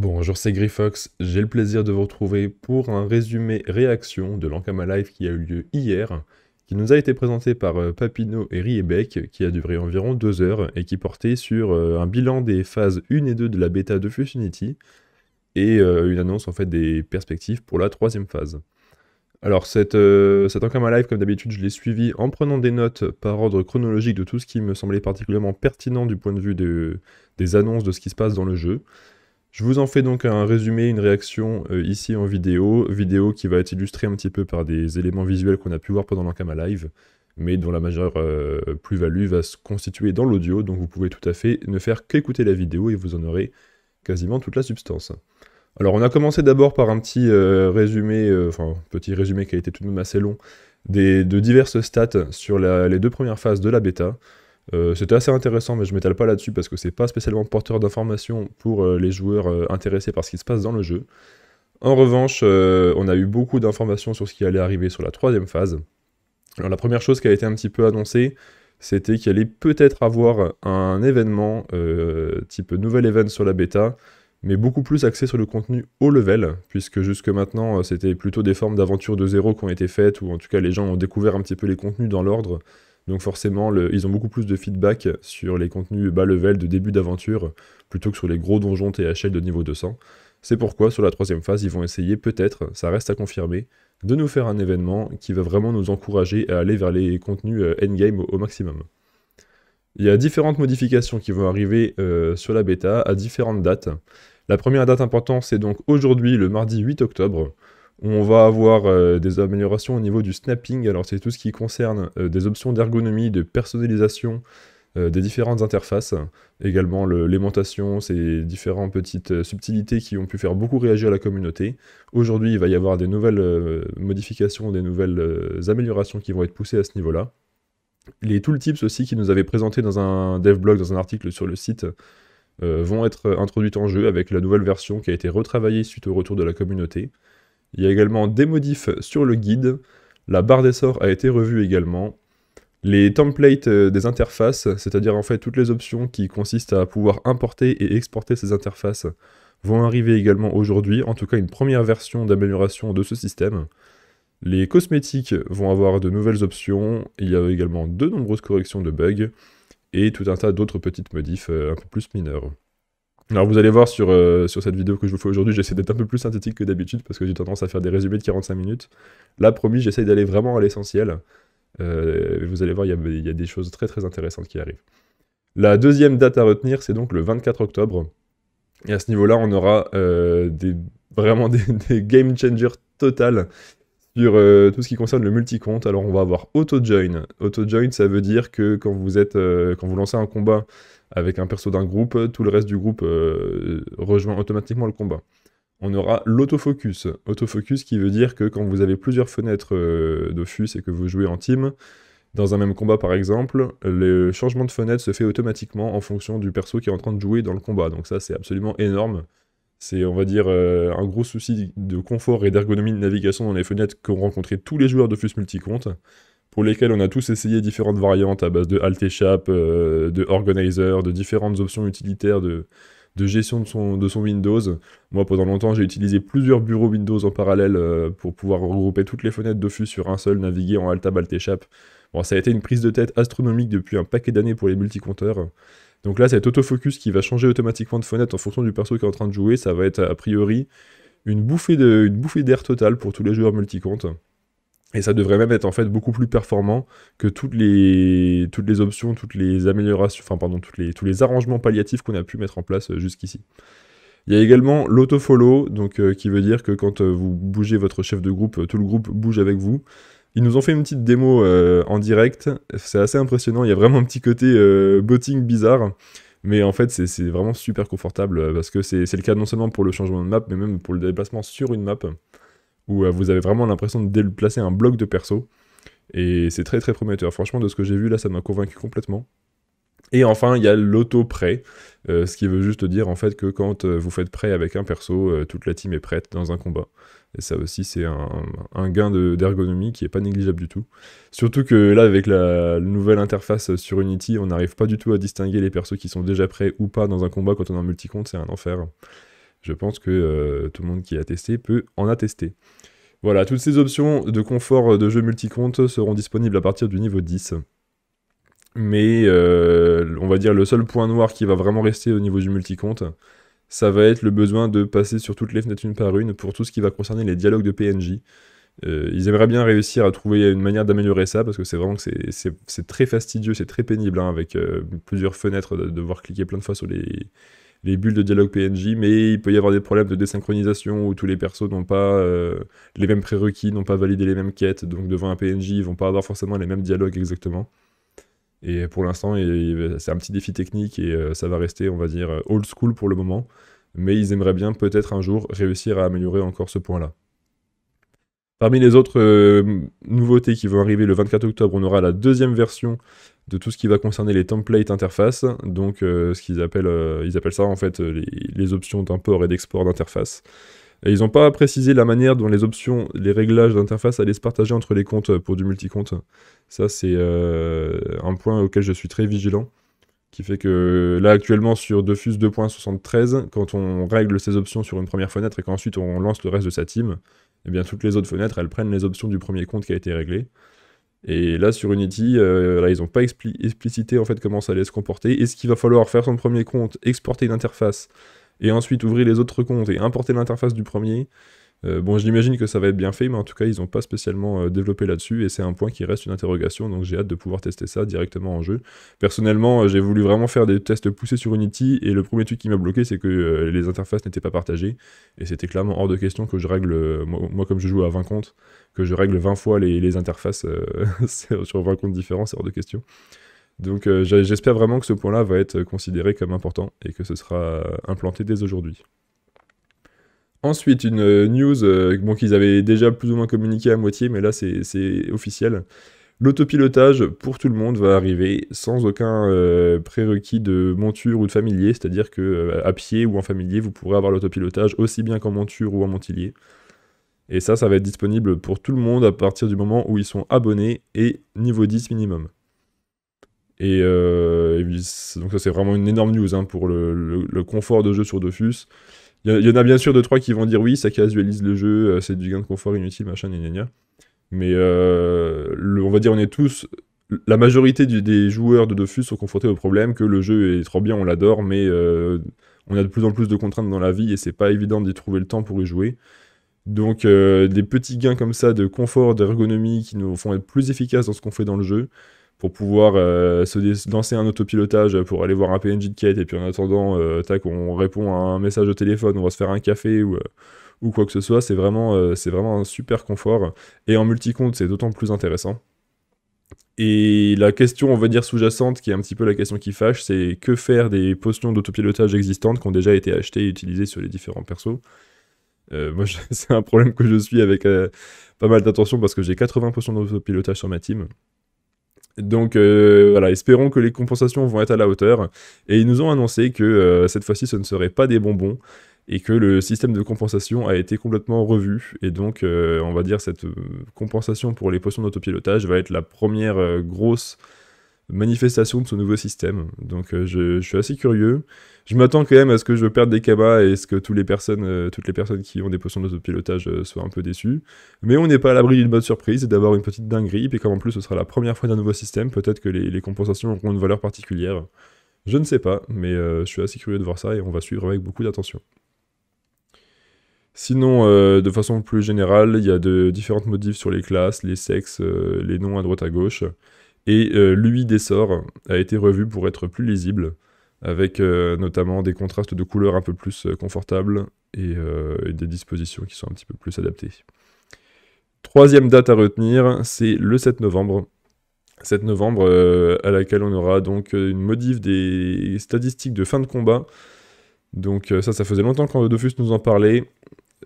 Bonjour, c'est Grifox. J'ai le plaisir de vous retrouver pour un résumé réaction de l'Ankama Live qui a eu lieu hier, qui nous a été présenté par euh, Papino et Riebeck, qui a duré environ deux heures et qui portait sur euh, un bilan des phases 1 et 2 de la bêta de Fusionity et euh, une annonce en fait des perspectives pour la troisième phase. Alors, cette, cet Ankama Live, comme d'habitude, je l'ai suivi en prenant des notes par ordre chronologique de tout ce qui me semblait particulièrement pertinent du point de vue des annonces de ce qui se passe dans le jeu. Je vous en fais donc un résumé, une réaction euh, ici en vidéo, vidéo qui va être illustrée un petit peu par des éléments visuels qu'on a pu voir pendant l'encama live, mais dont la majeure euh, plus-value va se constituer dans l'audio, donc vous pouvez tout à fait ne faire qu'écouter la vidéo et vous en aurez quasiment toute la substance. Alors on a commencé d'abord par un petit euh, résumé, enfin petit résumé qui a été tout de même assez long, de diverses stats sur les deux premières phases de la bêta. Euh, c'était assez intéressant, mais je ne m'étale pas là-dessus parce que c'est pas spécialement porteur d'informations pour euh, les joueurs euh, intéressés par ce qui se passe dans le jeu. En revanche, on a eu beaucoup d'informations sur ce qui allait arriver sur la troisième phase. Alors la première chose qui a été un petit peu annoncée, c'était qu'il allait peut-être avoir un événement type nouvel event sur la bêta, mais beaucoup plus axé sur le contenu haut level, puisque jusque maintenant c'était plutôt des formes d'aventure de zéro qui ont été faites, ou en tout cas les gens ont découvert un petit peu les contenus dans l'ordre donc forcément, ils ont beaucoup plus de feedback sur les contenus bas level de début d'aventure plutôt que sur les gros donjons THL de niveau 200. C'est pourquoi sur la troisième phase, ils vont essayer peut-être, ça reste à confirmer, de nous faire un événement qui va vraiment nous encourager à aller vers les contenus euh, endgame au, maximum. Il y a différentes modifications qui vont arriver euh, sur la bêta à différentes dates. La première date importante, c'est donc aujourd'hui, le mardi 8 octobre. On va avoir euh, des améliorations au niveau du snapping, alors c'est tout ce qui concerne euh, des options d'ergonomie, de personnalisation euh, des différentes interfaces, également l'aimantation, ces différentes petites subtilités qui ont pu faire beaucoup réagir à la communauté. Aujourd'hui, il va y avoir des nouvelles modifications, des nouvelles améliorations qui vont être poussées à ce niveau-là. Les tooltips aussi qui nous avaient présentés dans un dev blog, dans un article sur le site, vont être introduites en jeu avec la nouvelle version qui a été retravaillée suite au retour de la communauté. Il y a également des modifs sur le guide. La barre d'essor a été revue également. Les templates euh, des interfaces, c'est-à-dire en fait toutes les options qui consistent à pouvoir importer et exporter ces interfaces, vont arriver également aujourd'hui, en tout cas une première version d'amélioration de ce système. Les cosmétiques vont avoir de nouvelles options, il y a également de nombreuses corrections de bugs, et tout un tas d'autres petites modifs euh, un peu plus mineurs. Alors vous allez voir sur, euh, sur cette vidéo que je vous fais aujourd'hui, j'essaie d'être un peu plus synthétique que d'habitude parce que j'ai tendance à faire des résumés de 45 minutes. Là, promis, j'essaie d'aller vraiment à l'essentiel. Euh, vous allez voir, il y, a des choses très très intéressantes qui arrivent. La deuxième date à retenir, c'est donc le 24 octobre. Et à ce niveau-là, on aura euh, des, vraiment des, game changers total sur euh, tout ce qui concerne le multi-compte, alors on va avoir auto-join. Auto-join, ça veut dire que quand vous, euh, lancez un combat avec un perso d'un groupe, tout le reste du groupe euh, rejoint automatiquement le combat. On aura l'autofocus. Autofocus qui veut dire que quand vous avez plusieurs fenêtres d'offus et que vous jouez en team, dans un même combat par exemple, le changement de fenêtre se fait automatiquement en fonction du perso qui est en train de jouer dans le combat. Donc ça c'est absolument énorme. C'est, on va dire, euh, un gros souci de confort et d'ergonomie de navigation dans les fenêtres qu'ont rencontré tous les joueurs de Flux Multicompte, pour lesquels on a tous essayé différentes variantes à base de Alt euh, de Organizer, de différentes options utilitaires de, gestion de son, de son Windows. Moi, pendant longtemps, j'ai utilisé plusieurs bureaux Windows en parallèle euh, pour pouvoir regrouper toutes les fenêtres d'Office sur un seul, naviguer en Alt Tab, Alt Bon, ça a été une prise de tête astronomique depuis un paquet d'années pour les multicompteurs. Donc là, cet autofocus qui va changer automatiquement de fenêtre en fonction du perso qui est en train de jouer, ça va être a priori une bouffée d'air totale pour tous les joueurs multicomptes. Et ça devrait même être en fait beaucoup plus performant que toutes les, options, toutes les améliorations, enfin pardon, tous les arrangements palliatifs qu'on a pu mettre en place euh, jusqu'ici. Il y a également l'autofollow, donc euh, qui veut dire que quand euh, vous bougez votre chef de groupe, tout le groupe bouge avec vous. Ils nous ont fait une petite démo euh, en direct. C'est assez impressionnant. Il y a vraiment un petit côté euh, botting bizarre. Mais en fait, c'est vraiment super confortable euh, parce que c'est le cas non seulement pour le changement de map, mais même pour le déplacement sur une map où vous avez vraiment l'impression de déplacer un bloc de perso. Et c'est très très prometteur. Franchement, de ce que j'ai vu là, ça m'a convaincu complètement. Et enfin, il y a l'auto-prêt, ce qui veut juste dire en fait que quand vous faites prêt avec un perso, toute la team est prête dans un combat. Et ça aussi, c'est un, gain d'ergonomie qui n'est pas négligeable du tout. Surtout que là, avec la nouvelle interface sur Unity, on n'arrive pas du tout à distinguer les persos qui sont déjà prêts ou pas dans un combat quand on est en compte c'est un enfer. Je pense que euh, tout le monde qui a testé peut en attester. Voilà, toutes ces options de confort de jeu multicompte seront disponibles à partir du niveau 10. Mais euh, on va dire le seul point noir qui va vraiment rester au niveau du multicompte, ça va être le besoin de passer sur toutes les fenêtres une par une pour tout ce qui va concerner les dialogues de PNJ. Euh, ils aimeraient bien réussir à trouver une manière d'améliorer ça parce que c'est vraiment que c'est très fastidieux, c'est très pénible hein, avec euh, plusieurs fenêtres, de devoir cliquer plein de fois sur les, bulles de dialogue PNJ, mais il peut y avoir des problèmes de désynchronisation où tous les persos n'ont pas euh, les mêmes prérequis, n'ont pas validé les mêmes quêtes, donc devant un PNJ ils vont pas avoir forcément les mêmes dialogues exactement. Et pour l'instant, c'est un petit défi technique et euh, ça va rester, on va dire, euh, old school pour le moment. Mais ils aimeraient bien peut-être un jour réussir à améliorer encore ce point-là. Parmi les autres euh, nouveautés qui vont arriver le 24 octobre, on aura la deuxième version de tout ce qui va concerner les templates interface, donc ce qu'ils appellent, ils appellent ça en fait les options d'import et d'export d'interface. Et ils n'ont pas précisé la manière dont les options, les réglages d'interface allaient se partager entre les comptes euh, pour du multicompte. Ça, c'est euh, un point auquel je suis très vigilant. Qui fait que là, actuellement, sur Defuse 2.73, quand on règle ces options sur une première fenêtre et qu'ensuite on lance le reste de sa team, eh bien, toutes les autres fenêtres, elles prennent les options du premier compte qui a été réglé. Et là, sur Unity, euh, là, ils n'ont pas explicité en fait comment ça allait se comporter. Est-ce qu'il va falloir faire son premier compte, exporter une interface, et ensuite ouvrir les autres comptes et importer l'interface du premier. Euh, bon, j'imagine que ça va être bien fait, mais en tout cas, ils n'ont pas spécialement euh, développé là-dessus, et c'est un point qui reste une interrogation, donc j'ai hâte de pouvoir tester ça directement en jeu. Personnellement, euh, j'ai voulu vraiment faire des tests poussés sur Unity, et le premier truc qui m'a bloqué, c'est que les interfaces n'étaient pas partagées, et c'était clairement hors de question que je règle, moi, comme je joue à 20 comptes, que je règle 20 fois les, les interfaces sur 20 comptes différents, c'est hors de question. Donc euh, j'espère vraiment que ce point-là va être considéré comme important et que ce sera euh, implanté dès aujourd'hui. Ensuite, une euh, news qu'ils avaient déjà plus ou moins communiqué à moitié, mais là c'est officiel. L'autopilotage pour tout le monde va arriver sans aucun prérequis de monture ou de familier, c'est-à-dire que à pied ou en familier, vous pourrez avoir l'autopilotage aussi bien qu'en monture ou en montilier. Et ça, ça va être disponible pour tout le monde à partir du moment où ils sont abonnés et niveau 10 minimum. Et euh, donc ça c'est vraiment une énorme news hein, pour le, confort de jeu sur Dofus. Il y, en a bien sûr deux trois qui vont dire oui, ça casualise le jeu, euh, c'est du gain de confort inutile, machin, gna gna Mais euh, on va dire on est tous, la majorité des joueurs de Dofus sont confrontés au problème que le jeu est trop bien, on l'adore, mais on a de plus en plus de contraintes dans la vie et c'est pas évident d'y trouver le temps pour y jouer. Donc des petits gains comme ça de confort, d'ergonomie qui nous font être plus efficaces dans ce qu'on fait dans le jeu, pour pouvoir euh, se lancer un autopilotage pour aller voir un PNJ de quête et puis en attendant euh, tac on répond à un message au téléphone on va se faire un café ou, euh, quoi que ce soit c'est vraiment c'est vraiment un super confort et en multicompte c'est d'autant plus intéressant et la question on va dire sous-jacente qui est un petit peu la question qui fâche c'est que faire des potions d'autopilotage existantes qui ont déjà été achetées et utilisées sur les différents persos moi c'est un problème que je suis avec pas mal d'attention parce que j'ai 80 potions d'autopilotage sur ma team donc euh, voilà, espérons que les compensations vont être à la hauteur. Et ils nous ont annoncé que euh, cette fois-ci, ce ne serait pas des bonbons et que le système de compensation a été complètement revu. Et donc, euh, on va dire, cette compensation pour les potions d'autopilotage va être la première grosse manifestation de ce nouveau système. Donc euh, je, suis assez curieux. Je m'attends quand même à ce que je perde des cabas et à ce que toutes les personnes, euh, toutes les personnes qui ont des potions d'autopilotage euh, soient un peu déçues. Mais on n'est pas à l'abri d'une bonne surprise et d'avoir une petite dinguerie. Et comme en plus ce sera la première fois d'un nouveau système, peut-être que les, compensations auront une valeur particulière. Je ne sais pas, mais je suis assez curieux de voir ça et on va suivre avec beaucoup d'attention. Sinon, de façon plus générale, il y a de différentes modifs sur les classes, les sexes, les noms à droite à gauche. Et euh, l'UI des sorts a été revu pour être plus lisible, avec euh, notamment des contrastes de couleurs un peu plus euh, confortables et, des dispositions qui sont un petit peu plus adaptées. Troisième date à retenir, c'est le 7 novembre. 7 novembre, à laquelle on aura donc une modif des statistiques de fin de combat. Donc ça, ça faisait longtemps quand nous en parlait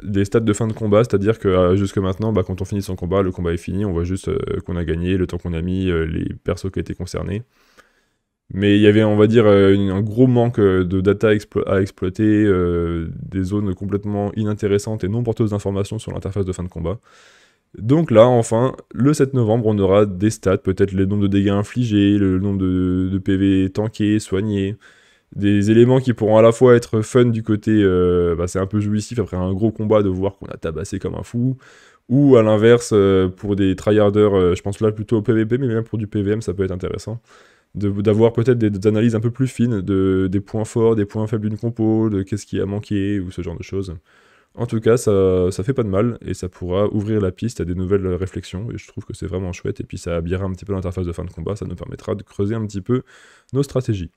des stats de fin de combat, c'est-à-dire que euh, jusque maintenant, bah, quand on finit son combat, le combat est fini, on voit juste euh, qu'on a gagné, le temps qu'on a mis, euh, les persos qui étaient concernés. Mais il y avait, on va dire, un gros manque de data à exploiter, des zones complètement inintéressantes et non porteuses d'informations sur l'interface de fin de combat. Donc là, enfin, le 7 novembre, on aura des stats, peut-être le nombre de dégâts infligés, le nombre de, de PV tankés, soignés, des éléments qui pourront à la fois être fun du côté, euh, bah, c'est un peu jouissif après un gros combat de voir qu'on a tabassé comme un fou, ou à l'inverse, euh, pour des tryharders, euh, je pense là plutôt au PvP, mais même pour du PVM, ça peut être intéressant, d'avoir peut-être des, analyses un peu plus fines de, des points forts, des points faibles d'une compo, de qu'est-ce qui a manqué, ou ce genre de choses. En tout cas, ça, ça fait pas de mal et ça pourra ouvrir la piste à des nouvelles réflexions. Et je trouve que c'est vraiment chouette. Et puis ça habillera un petit peu l'interface de fin de combat. Ça nous permettra de creuser un petit peu nos stratégies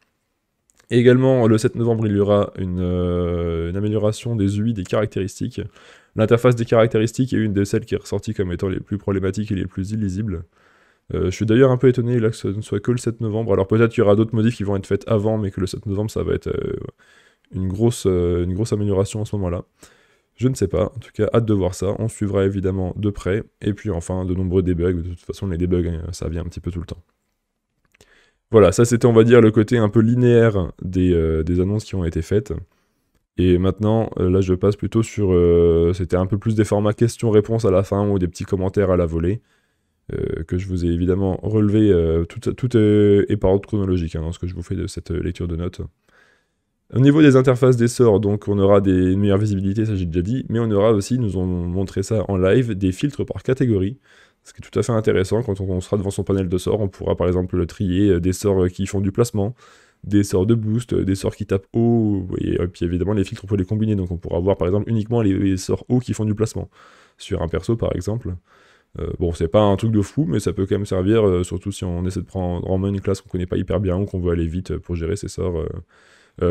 également, le 7 novembre, il y aura euh, une, amélioration des UI des caractéristiques. L'interface des caractéristiques est une de celles qui est ressortie comme étant les plus problématiques et les plus illisibles. Euh, je suis d'ailleurs un peu étonné là, que ce ne soit que le 7 novembre. Alors peut-être qu'il y aura d'autres modifs qui vont être faites avant, mais que le 7 novembre, ça va être euh, une, grosse, une grosse amélioration à ce moment-là. Je ne sais pas, en tout cas, hâte de voir ça. On suivra évidemment de près. Et puis enfin, de nombreux débugs. De toute façon, les débugs, ça vient un petit peu tout le temps. Voilà, ça c'était on va dire le côté un peu linéaire des, euh, annonces qui ont été faites. Et maintenant, euh, là je passe plutôt sur... Euh, c'était un peu plus des formats questions-réponses à la fin ou des petits commentaires à la volée. que je vous ai évidemment relevé, tout, tout est par ordre chronologique hein, dans ce que je vous fais de cette lecture de notes. Au niveau des interfaces des sorts, donc on aura des, meilleures visibilités, ça j'ai déjà dit, mais on aura aussi, nous ont montré ça en live, des filtres par catégorie. Ce qui est tout à fait intéressant, quand on sera devant son panel de sorts, on pourra par exemple trier euh, des sorts euh, qui font du placement, des sorts de boost, euh, des sorts qui tapent haut, et puis évidemment les filtres peut les combiner, donc on pourra voir par exemple uniquement les, sorts hauts qui font du placement, sur un perso par exemple. bon, c'est pas un truc de fou, mais ça peut quand même servir, surtout si on essaie de prendre en main une classe qu'on connaît pas hyper bien ou qu'on veut aller vite pour gérer ses sorts.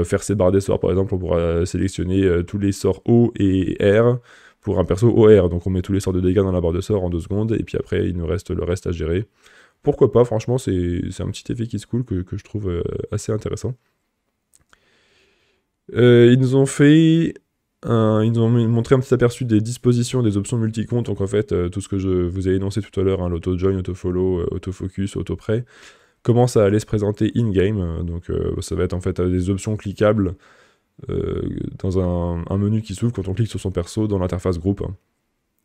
faire ses barres des sorts, par exemple, on pourra sélectionner tous les sorts O et R, pour un perso OR. Donc on met tous les sorts de dégâts dans la barre de sort en 2 secondes, et puis après il nous reste le reste à gérer. Pourquoi pas, franchement, c'est un petit effet qui se coule que, je trouve euh, assez intéressant. Euh, ils nous ont fait. ils nous ont montré un petit aperçu des dispositions des options multi Donc en fait, euh, tout ce que je vous ai énoncé tout à l'heure, un hein, l'auto-join, auto-follow, auto-focus, auto-prêt, commence à aller se présenter in-game. Donc ça va être en fait des options cliquables euh, dans un, menu qui s'ouvre quand on clique sur son perso dans l'interface groupe. Hein.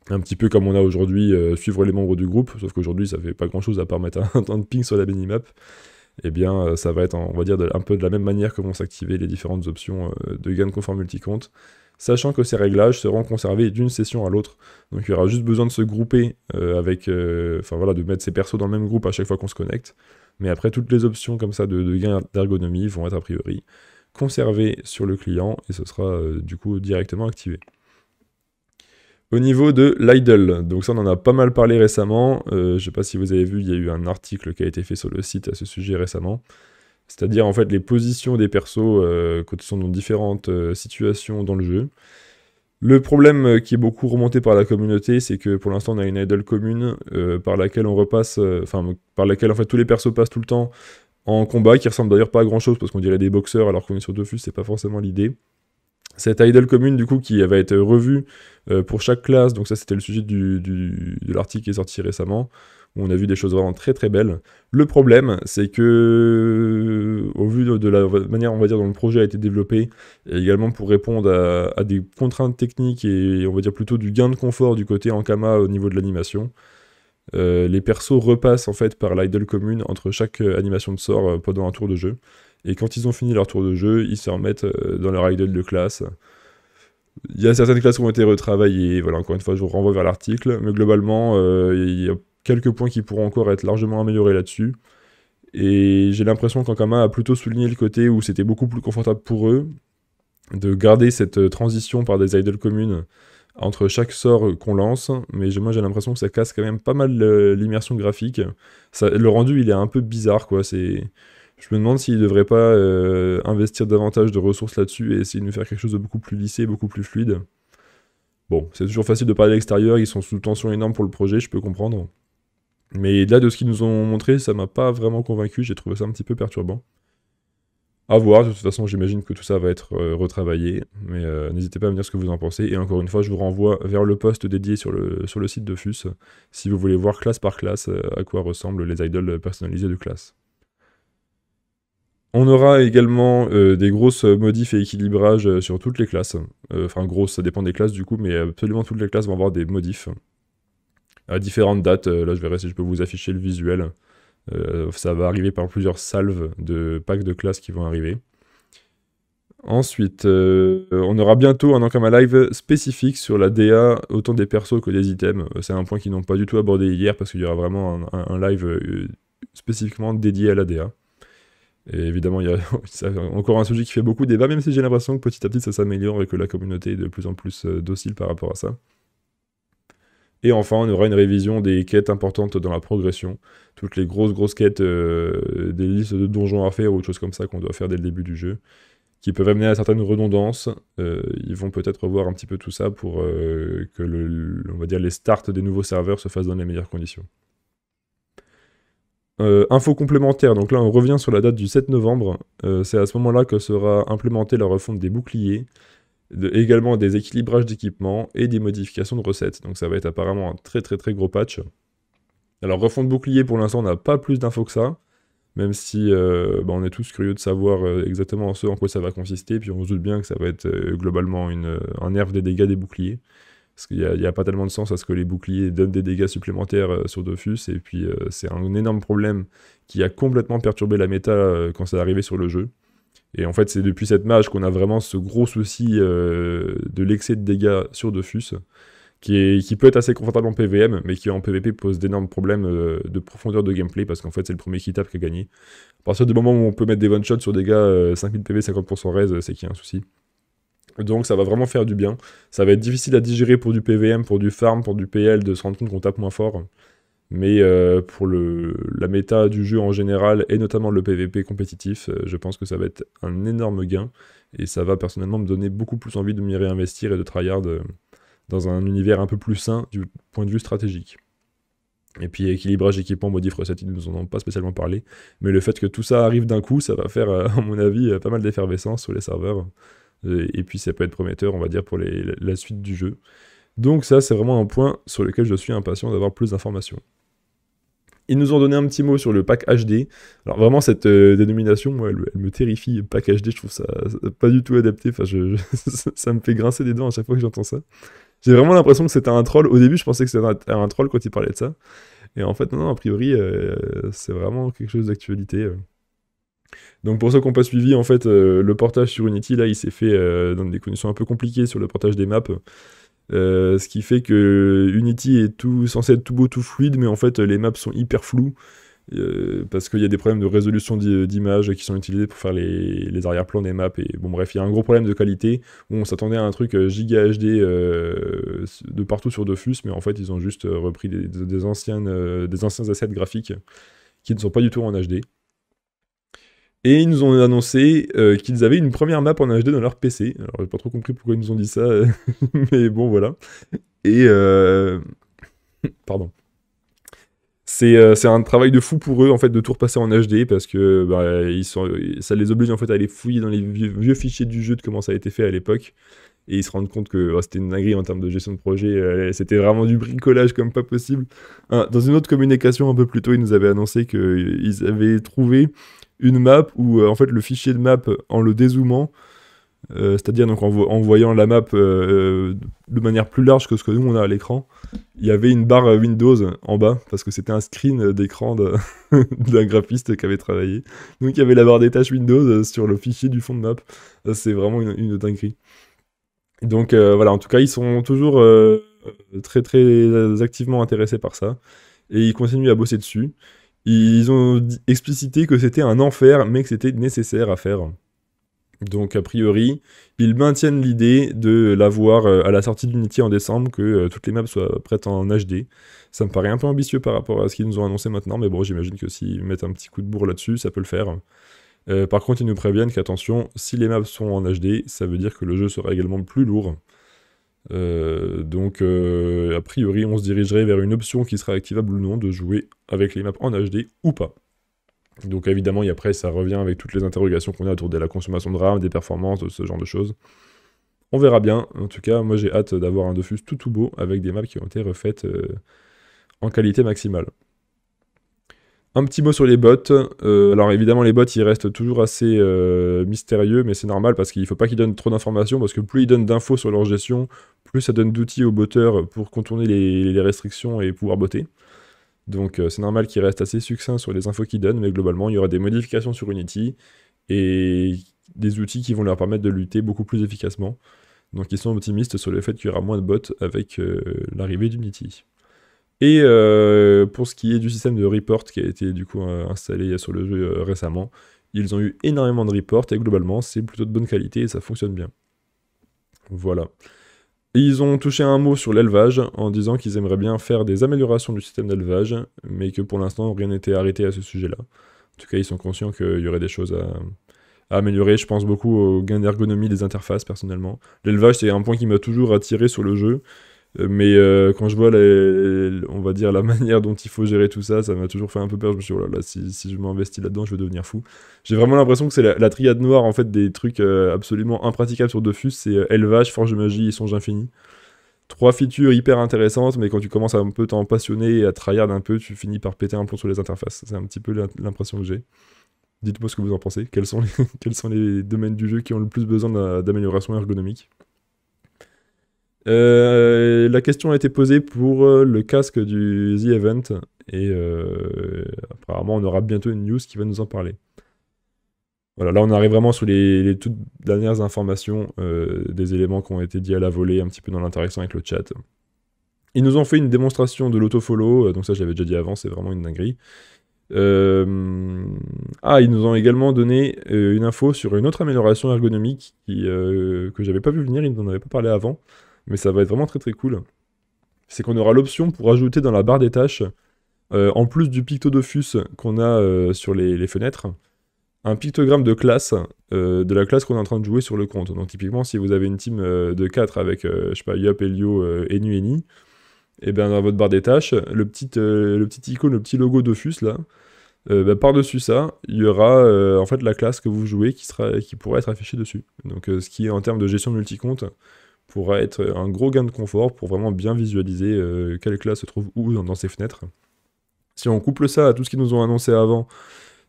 Un petit peu comme on a aujourd'hui euh, suivre les membres du groupe, sauf qu'aujourd'hui ça fait pas grand chose à part mettre un temps de ping sur la minimap. Eh bien, euh, ça va être, on va dire, un peu de la même manière que vont s'activer les différentes options de gain de confort multicompte sachant que ces réglages seront conservés d'une session à l'autre. Donc il y aura juste besoin de se grouper avec, enfin voilà, de mettre ses persos dans le même groupe à chaque fois qu'on se connecte. Mais après, toutes les options comme ça de gain d'ergonomie vont être a priori conservé sur le client et ce sera euh, du coup directement activé. Au niveau de l'idle, donc ça on en a pas mal parlé récemment, euh, je ne sais pas si vous avez vu, il y a eu un article qui a été fait sur le site à ce sujet récemment, c'est-à-dire en fait les positions des persos euh, quand ils sont dans différentes situations dans le jeu. Le problème qui est beaucoup remonté par la communauté, c'est que pour l'instant on a une idle commune par laquelle on repasse, enfin par laquelle en fait tous les persos passent tout le temps en combat, qui ressemble d'ailleurs pas à grand chose parce qu'on dirait des boxeurs alors qu'on est sur Dofus, c'est pas forcément l'idée. Cette idle commune, du coup, qui va être revue euh, pour chaque classe, donc ça c'était le sujet de l'article qui est sorti récemment, où on a vu des choses vraiment très très belles. Le problème, c'est que, au vu de, la manière, on va dire, dont le projet a été développé, et également pour répondre à, des contraintes techniques et, on va dire, plutôt du gain de confort du côté en Ankama au niveau de l'animation, euh, les persos repassent en fait par l'idle commune entre chaque euh, animation de sort euh, pendant un tour de jeu. Et quand ils ont fini leur tour de jeu, ils se remettent dans leur idle de classe. Il y a certaines classes qui ont été retravaillées, voilà, encore une fois, je vous renvoie vers l'article, mais globalement, il y a quelques points qui pourront encore être largement améliorés là-dessus. Et j'ai l'impression qu'Ankama a plutôt souligné le côté où c'était beaucoup plus confortable pour eux de garder cette transition par des idoles communes entre chaque sort qu'on lance, mais moi j'ai l'impression que ça casse quand même pas mal euh, l'immersion graphique. le rendu il est un peu bizarre quoi, c'est... Je me demande s'ils ne devrait pas euh, investir davantage de ressources là-dessus et essayer de nous faire quelque chose de beaucoup plus lissé, beaucoup plus fluide. Bon, c'est toujours facile de parler à l'extérieur, ils sont sous tension énorme pour le projet, je peux comprendre. Mais là, de ce qu'ils nous ont montré, ça m'a pas vraiment convaincu, j'ai trouvé ça un petit peu perturbant. À voir, de toute façon, j'imagine que tout ça va être euh, retravaillé, mais euh, n'hésitez pas à me dire ce que vous en pensez. Et encore une fois, je vous renvoie vers le poste dédié sur le, site de FUS, si vous voulez voir classe par classe euh, à quoi ressemblent les idoles personnalisées de classe. On aura également des grosses modifs et équilibrages sur toutes les classes. Enfin, grosses, ça dépend des classes du coup, mais absolument toutes les classes vont avoir des modifs à différentes dates. là, je verrai si je peux vous afficher le visuel euh, ça va arriver par plusieurs salves de packs de classes qui vont arriver. Ensuite, euh, on aura bientôt un Ankama Live spécifique sur la DA, autant des persos que des items. Euh, c'est un point qu'ils n'ont pas du tout abordé hier parce qu'il y aura vraiment un, live spécifiquement dédié à la DA. Et évidemment, il y a encore un sujet qui fait beaucoup débat, même si j'ai l'impression que petit à petit ça s'améliore et que la communauté est de plus en plus docile par rapport à ça. Et enfin, on aura une révision des quêtes importantes dans la progression. Toutes les grosses, grosses quêtes euh, des listes de donjons à faire ou autre chose comme ça qu'on doit faire dès le début du jeu, qui peuvent amener à certaines redondances. Euh, ils vont peut-être revoir un petit peu tout ça pour euh, que va dire les starts des nouveaux serveurs se fassent dans les meilleures conditions. info complémentaire, donc là on revient sur la date du 7 novembre, c'est à ce moment-là que sera implémentée la refonte des boucliers, également des équilibrages d'équipements et des modifications de recettes. Donc ça va être apparemment un très très très gros patch. Alors refonte bouclier, pour l'instant on n'a pas plus d'infos que ça, même si euh, bah, on est tous curieux de savoir euh, exactement ce en quoi ça va consister, puis on se doute bien que ça va être euh, globalement une, un nerf des dégâts des boucliers. Parce qu'il n'y a, pas tellement de sens à ce que les boucliers donnent des dégâts supplémentaires sur Dofus, et puis c'est un énorme problème qui a complètement perturbé la méta quand ça est arrivé sur le jeu. Et en fait, c'est depuis cette mage qu'on a vraiment ce gros souci euh, de l'excès de dégâts sur Dofus, qui, qui peut être assez confortable en PVM, mais qui en PVP pose d'énormes problèmes euh, de profondeur de gameplay, parce qu'en fait, c'est le premier qui tape qui a gagné. À partir du moment où on peut mettre des one-shots sur des gars 5000 PV, 50% raise, c'est qu'il y a un souci. Donc ça va vraiment faire du bien. Ça va être difficile à digérer pour du PVM, pour du farm, pour du PL, de se rendre compte qu'on tape moins fort. Mais euh, pour la méta du jeu en général, et notamment le PvP compétitif, euh, je pense que ça va être un énorme gain. Et ça va personnellement me donner beaucoup plus envie de m'y réinvestir et de tryhard euh, dans un univers un peu plus sain du point de vue stratégique. Et puis équilibrage, équipement, modif, recette, ils nous en ont pas spécialement parlé. Mais le fait que tout ça arrive d'un coup, ça va faire, à mon avis, pas mal d'effervescence sur les serveurs. Et, puis ça peut être prometteur, on va dire, pour la suite du jeu. Donc ça, c'est vraiment un point sur lequel je suis impatient d'avoir plus d'informations. Ils nous ont donné un petit mot sur le pack HD. Alors vraiment, cette euh, dénomination, moi, elle, me terrifie. Pack HD, je trouve ça, pas du tout adapté. Enfin, ça me fait grincer des dents à chaque fois que j'entends ça. J'ai vraiment l'impression que c'était un troll. Au début, je pensais que c'était un, troll quand il parlait de ça. Et en fait, non, a priori, euh, c'est vraiment quelque chose d'actualité. Euh. Donc pour ceux qui n'ont pas suivi, en fait, le portage sur Unity, là, il s'est fait dans des conditions un peu compliquées sur le portage des maps. Euh, ce qui fait que Unity est tout, censé être tout beau, tout fluide, mais en fait les maps sont hyper floues euh, parce qu'il y a des problèmes de résolution d'images qui sont utilisés pour faire les, arrière-plans des maps. Et bon, bref, il y a un gros problème de qualité où on s'attendait à un truc euh, giga HD de partout sur Dofus, mais en fait ils ont juste repris des, anciennes, des anciens assets graphiques qui ne sont pas du tout en HD. Et ils nous ont annoncé euh, qu'ils avaient une première map en HD dans leur PC. Alors j'ai pas trop compris pourquoi ils nous ont dit ça, mais bon voilà. Et euh... pardon. Euh, c'est un travail de fou pour eux en fait de tout repasser en HD parce que bah, ils sont, ça les oblige en fait à aller fouiller dans les vieux, fichiers du jeu de comment ça a été fait à l'époque et ils se rendent compte que oh, c'était une dinguerie en termes de gestion de projet, euh, c'était vraiment du bricolage comme pas possible. dans une autre communication un peu plus tôt, ils nous avaient annoncé qu'ils avaient trouvé une map où euh, en fait le fichier de map euh, en le dézoomant euh, c'est-à-dire donc en, voyant la map de manière plus large que ce que nous on a à l'écran, il y avait une barre Windows en bas parce que c'était un screen d'écran d'un graphiste qui avait travaillé. Donc il y avait la barre des tâches Windows sur le fichier du fond de map. C'est vraiment une, dinguerie. Donc voilà, en tout cas ils sont toujours très très activement intéressés par ça et ils continuent à bosser dessus. Ils ont explicité que c'était un enfer, mais que c'était nécessaire à faire. Donc a priori, ils maintiennent l'idée de l'avoir euh, à la sortie d'Unity en décembre, que euh, toutes les maps soient prêtes en HD. Ça me paraît un peu ambitieux par rapport à ce qu'ils nous ont annoncé maintenant, mais bon, j'imagine que s'ils mettent un petit coup de bourre là-dessus, ça peut le faire. Euh, par contre, ils nous préviennent qu'attention, si les maps sont en HD, ça veut dire que le jeu sera également plus lourd. Euh, donc, euh, a priori, on se dirigerait vers une option qui sera activable ou non de jouer avec les maps en HD ou pas. Donc, évidemment, et après, ça revient avec toutes les interrogations qu'on a autour de la consommation de RAM, des performances, de ce genre de choses. On verra bien. En tout cas, moi, j'ai hâte d'avoir un Dofus tout tout beau avec des maps qui ont été refaites euh, en qualité maximale. Un petit mot sur les bots. Euh, alors évidemment les bots ils restent toujours assez euh, mystérieux mais c'est normal parce qu'il ne faut pas qu'ils donnent trop d'informations parce que plus ils donnent d'infos sur leur gestion, plus ça donne d'outils aux botteurs pour contourner les, restrictions et pouvoir botter. Donc euh, c'est normal qu'ils restent assez succincts sur les infos qu'ils donnent mais globalement il y aura des modifications sur Unity et des outils qui vont leur permettre de lutter beaucoup plus efficacement. Donc ils sont optimistes sur le fait qu'il y aura moins de bots avec l'arrivée d'Unity. Et euh, pour ce qui est du système de report qui a été du coup euh, installé sur le jeu euh, récemment, ils ont eu énormément de reports et globalement c'est plutôt de bonne qualité et ça fonctionne bien. Voilà. ils ont touché un mot sur l'élevage en disant qu'ils aimeraient bien faire des améliorations du système d'élevage, mais que pour l'instant rien n'était arrêté à ce sujet-là. En tout cas, ils sont conscients qu'il y aurait des choses à, à améliorer. Je pense beaucoup au gain d'ergonomie des interfaces personnellement. L'élevage, c'est un point qui m'a toujours attiré sur le jeu. Euh, mais euh, quand je vois, on va dire, la manière dont il faut gérer tout ça, ça m'a toujours fait un peu peur. Je me suis dit, oh si, je m'investis là-dedans, je vais devenir fou. J'ai vraiment l'impression que c'est la, triade noire, en fait, des trucs euh, absolument impraticables sur Dofus. C'est élevage, forge de magie et songe infini. Trois features hyper intéressantes, mais quand tu commences à un peu t'en passionner et à tryhard un peu, tu finis par péter un plomb sur les interfaces. C'est un petit peu l'impression que j'ai. Dites-moi ce que vous en pensez. Quels sont, quels sont les domaines du jeu qui ont le plus besoin d'amélioration ergonomique euh, la question a été posée pour euh, le casque du The Event et euh, apparemment on aura bientôt une news qui va nous en parler. Voilà, là on arrive vraiment sur les, toutes dernières informations des éléments qui ont été dits à la volée un petit peu dans l'interaction avec le chat. Ils nous ont fait une démonstration de l'auto-follow donc ça j'avais déjà dit avant, c'est vraiment une dinguerie. Ah, ils nous ont également donné une info sur une autre amélioration ergonomique qui, que j'avais pas vu venir, ils n'en avaient pas parlé avant mais ça va être vraiment très très cool. C'est qu'on aura l'option pour ajouter dans la barre des tâches, euh, en plus du picto Dofus qu'on a euh, sur les, fenêtres, un pictogramme de classe, euh, de la classe qu'on est en train de jouer sur le compte. Donc typiquement, si vous avez une team de 4 avec, je sais pas, Yop, Elio, Enu, Eni, et eh bien dans votre barre des tâches, le petit, le petit icône, le petit logo d'Ofus là, bah, par-dessus ça, il y aura en fait la classe que vous jouez qui, sera, qui pourra être affichée dessus. Donc ce qui est en termes de gestion multicompte pourra être un gros gain de confort, pour vraiment bien visualiser euh, quelle classe se trouve où dans, ces fenêtres. Si on couple ça à tout ce qu'ils nous ont annoncé avant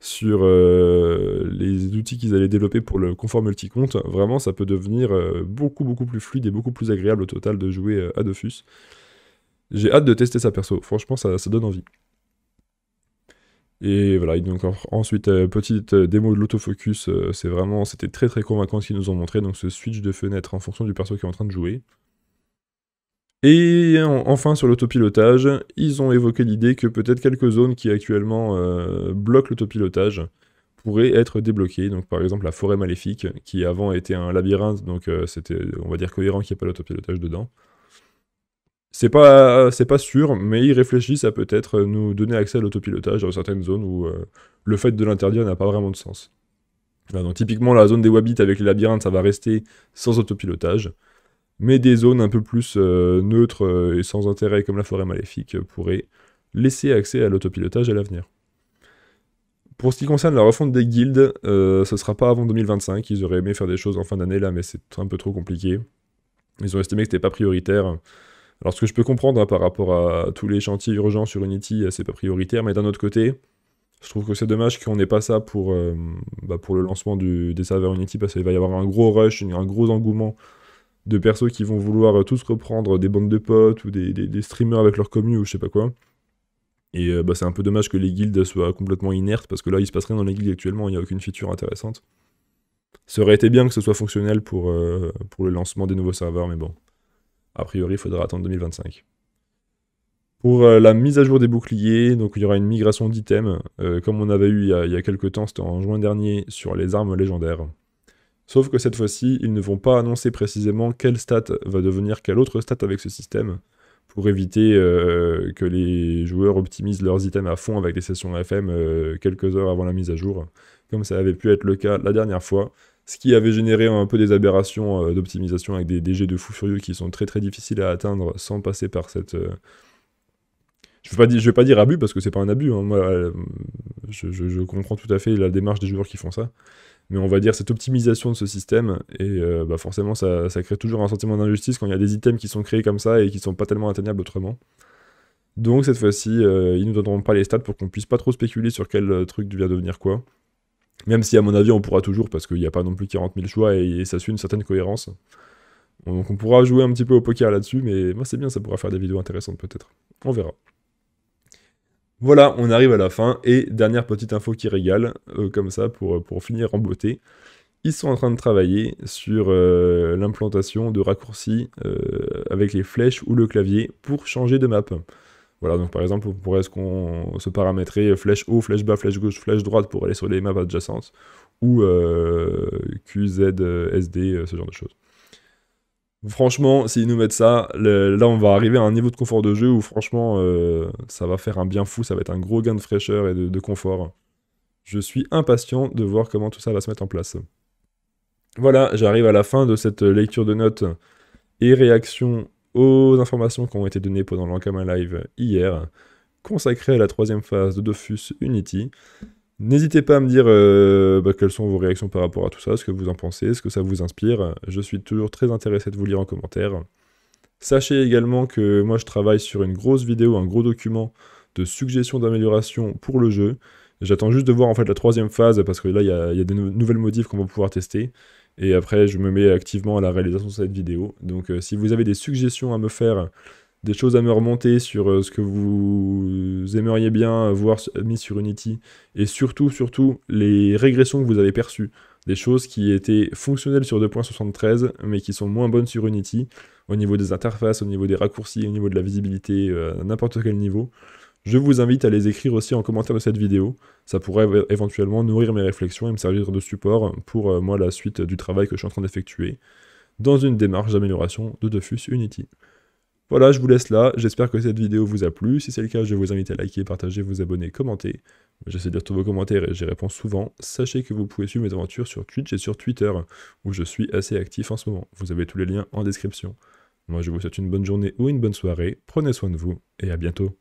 sur euh, les outils qu'ils allaient développer pour le confort multi vraiment ça peut devenir euh, beaucoup beaucoup plus fluide et beaucoup plus agréable au total de jouer à Dofus. J'ai hâte de tester ça perso, franchement ça, ça donne envie. Et voilà, donc ensuite, euh, petite euh, démo de l'autofocus, euh, c'est vraiment, c'était très très convaincant ce qu'ils nous ont montré, donc ce switch de fenêtre en fonction du perso qui est en train de jouer. Et enfin sur l'autopilotage, ils ont évoqué l'idée que peut-être quelques zones qui actuellement bloquent l'autopilotage pourraient être débloquées. Donc par exemple la forêt maléfique, qui avant était un labyrinthe, donc c'était on va dire cohérent qu'il n'y ait pas l'autopilotage dedans. C'est pas, pas sûr, mais ils réfléchissent à peut-être euh, nous donner accès à l'autopilotage dans certaines zones où euh, le fait de l'interdire n'a pas vraiment de sens. typiquement la zone des Wabit avec les labyrinthes, ça va rester sans autopilotage, mais des zones un peu plus euh, neutres et sans intérêt comme la forêt maléfique pourraient laisser accès à l'autopilotage à l'avenir. Pour ce qui concerne la refonte des guildes, ce ce sera pas avant 2025. Ils auraient aimé faire des choses en fin d'année là, mais c'est un peu trop compliqué. Ils ont estimé que c'était pas prioritaire alors ce que je peux comprendre hein, par rapport à tous les chantiers urgents sur Unity, e euh, c'est pas prioritaire, mais d'un autre côté, je trouve que c'est dommage qu'on n'ait pas ça pour, euh, bah, pour le lancement du, des serveurs Unity, e parce qu'il va y avoir un gros rush, un gros engouement de persos qui vont vouloir euh, tous reprendre des bandes de potes ou des, streamers avec leur commu ou je sais pas quoi. Et bah, c'est un peu dommage que les guildes soient complètement inertes, parce que là, il se passe rien dans les guildes actuellement, il n'y a aucune feature intéressante. Ça aurait été bien que ce soit fonctionnel pour, pour le lancement des nouveaux serveurs, mais bon. A priori, il faudra attendre 2025. Pour euh, la mise à jour des boucliers, donc il y aura une migration d'items, euh, comme on avait eu il y a, quelques temps, c'était en juin dernier, sur les armes légendaires. Sauf que cette fois-ci, ils ne vont pas annoncer précisément quelle stat va devenir quelle autre stat avec ce système, pour éviter euh, que les joueurs optimisent leurs items à fond avec des sessions FM quelques heures avant la mise à jour, comme ça avait pu être le cas la dernière fois, ce qui avait généré un peu des aberrations euh, d'optimisation avec des, DG de fou furieux qui sont très très difficiles à atteindre sans passer par cette. Euh, je ne vais, pas dire abus parce que c'est pas un abus. Hein. Moi, euh, je, comprends tout à fait la démarche des joueurs qui font ça. Mais on va dire cette optimisation de ce système, et bah, forcément, ça, crée toujours un sentiment d'injustice quand il y a des items qui sont créés comme ça et qui sont pas tellement atteignables autrement. Donc cette fois-ci, ils nous donneront pas les stats pour qu'on puisse pas trop spéculer sur quel truc vient devenir quoi. Même si, à mon avis, on pourra toujours, parce qu'il n'y a pas non plus 40 000 choix et, ça suit une certaine cohérence. Donc on pourra jouer un petit peu au poker là-dessus, mais moi c'est bien, ça pourra faire des vidéos intéressantes peut-être. On verra. Voilà, on arrive à la fin, et dernière petite info qui régale, euh, comme ça, pour, euh, pour finir en beauté. Ils sont en train de travailler sur euh, l'implantation de raccourcis avec les flèches ou le clavier pour changer de map. Voilà, donc par exemple, on pourrait qu'on se paramétrer flèche haut, flèche bas, flèche gauche, flèche droite pour aller sur les maps adjacentes, ou euh, z, euh, SD, euh, ce genre de choses. Franchement, s'ils nous mettent ça, là on va arriver à un niveau de confort de jeu où franchement, euh, ça va faire un bien fou, ça va être un gros gain de fraîcheur et de, confort. Je suis impatient de voir comment tout ça va se mettre en place. Voilà, j'arrive à la fin de cette lecture de notes et réactions aux informations qui ont été données pendant l'Ankama Live hier, consacrées à la troisième phase de Dofus Unity. N'hésitez pas à me dire euh, bah, quelles sont vos réactions par rapport à tout ça, ce que vous en pensez, ce que ça vous inspire. Je suis toujours très intéressé de vous lire en commentaire. Sachez également que moi je travaille sur une grosse vidéo, un gros document de suggestions d'amélioration pour le jeu. J'attends juste de voir en fait la troisième phase parce que là il y, a des nouvelles modifs qu'on va pouvoir tester. Et après, je me mets activement à la réalisation de cette vidéo. Donc, euh, si vous avez des suggestions à me faire, des choses à me remonter sur euh, ce que vous aimeriez bien voir mis sur Unity, et surtout, surtout, les régressions que vous avez perçues. Des choses qui étaient fonctionnelles sur 2.73, mais qui sont moins bonnes sur Unity, au niveau des interfaces, au niveau des raccourcis, au niveau de la visibilité, euh, à n'importe quel niveau. Je vous invite à les écrire aussi en commentaire de cette vidéo. Ça pourrait éventuellement nourrir mes réflexions et me servir de support pour euh, moi la suite du travail que je suis en train d'effectuer dans une démarche d'amélioration de Defus Unity. Voilà, je vous laisse là. J'espère que cette vidéo vous a plu. Si c'est le cas, je vous invite à liker, partager, vous abonner, commenter. J'essaie de lire tous vos commentaires et j'y réponds souvent. Sachez que vous pouvez suivre mes aventures sur Twitch et sur Twitter, où je suis assez actif en ce moment. Vous avez tous les liens en description. Moi, je vous souhaite une bonne journée ou une bonne soirée. Prenez soin de vous et à bientôt.